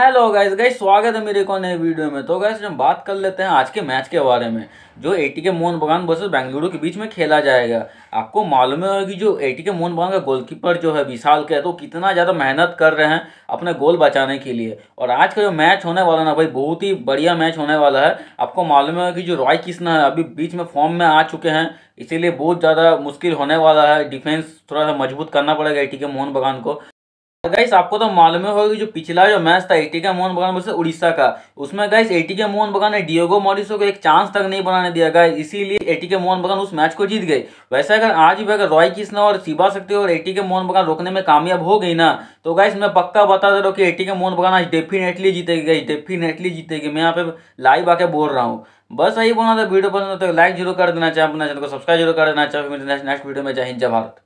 hello guys guys स्वागत है मेरे को नए वीडियो में तो गाइस हम बात कर लेते हैं आज के मैच के बारे में जो एटी के मोहन बगान वर्सेज बेंगलुरु के बीच में खेला जाएगा आपको मालूम है कि जो एटी के मोहन बगान का गोलकीपर जो है विशाल के तो कितना ज़्यादा मेहनत कर रहे हैं अपने गोल बचाने के लिए और आज का जो मैच होने वाला ना भाई बहुत ही बढ़िया मैच होने वाला है आपको मालूम है कि जो रॉय कृष्णा है अभी बीच में फॉर्म में आ चुके हैं इसीलिए बहुत ज़्यादा मुश्किल होने वाला है डिफेंस थोड़ा सा मजबूत करना पड़ेगा एटी के मोहन बगान को गाइस तो आपको तो मालूम ही होगा कि जो पिछला जो मैच था एटी के मोहन बगान वर्ष उड़ीसा का उसमें गाइस एटी के मोहन बगान ने डिएगो मॉरिसो को एक चांस तक नहीं बनाने दिया गाइस इसीलिए एटी के मोहन बगान उस मैच को जीत गए वैसे अगर आज भी अगर रॉय कृष्णा और शिवा शक्ति और एटी के मोहन बगान रोकने में कामयाब हो गई ना तो गाइस मैं पक्का बता दे रहा हूँ कि एटी के मोहन बगान आज डेफिनेटली जीतेगी गाइस डेफिनेटली जीतेगी मैं यहाँ पे लाइव आके बोल रहा हूँ बस यही बोलना था वीडियो पसंद तो लाइक जरूर कर देना चाहिए अपना तो चैनल को सब्सक्राइब जरूर कर देना चाहिए नेक्स्ट वीडियो में जय हिंद जय भारत